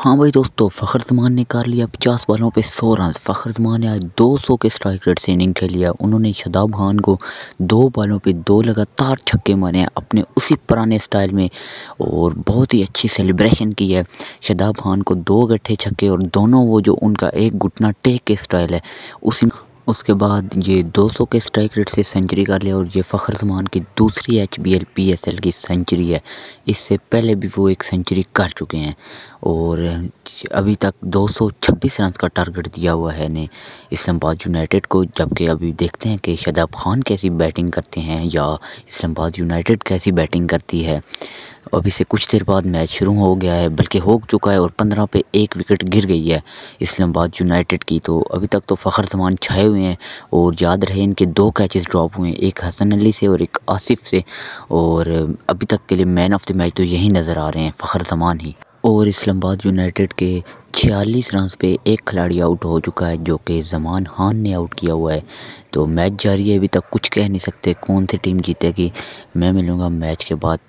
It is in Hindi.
हाँ भाई दोस्तों फ़खर जमान ने कर लिया पचास बालों पे सौ रन फ़खर जमान ने आज दो सौ के स्ट्राइक रेट से इनिंग खेलिया उन्होंने शदाब खान को दो बालों पे दो लगातार छक्के मारे हैं अपने उसी पुराने स्टाइल में और बहुत ही अच्छी सेलिब्रेशन की है शदाब खान को दो गट्ठे छक्के और दोनों वो जो उनका एक घुटना टेक के स्टाइल है उसी उसके बाद ये 200 के स्ट्राइक रेट से सेंचुरी कर लिया और ये फ़खर जमान की दूसरी H B L P S L की सेंचुरी है इससे पहले भी वो एक सेंचुरी कर चुके हैं और अभी तक 226 रन का टारगेट दिया हुआ है ने इस्लामाबाद यूनाइटेड को जबकि अभी देखते हैं कि शदाब खान कैसी बैटिंग करते हैं या इस्लामाबाद यूनाइटेड कैसी बैटिंग करती है अभी से कुछ देर बाद मैच शुरू हो गया है बल्कि हो चुका है और पंद्रह पे एक विकेट गिर गई है इस्लामाबाद यूनाइटेड की तो अभी तक तो फ़खर जमान छाए हुए हुए हैं और याद रहे इनके दो कैचेस ड्रॉप हुए हैं एक हसन अली से और एक आसिफ से और अभी तक के लिए मैन ऑफ द मैच तो यही नज़र आ रहे हैं फ़खर जमान ही और इस्लामाबाद यूनाइटेड के छियालीस रन पे एक खिलाड़ी आउट हो चुका है जो कि जमान खान ने आउट किया हुआ है तो मैच जारी है अभी तक कुछ कह नहीं सकते कौन सी टीम जीतेगी मैं मिलूँगा मैच के बाद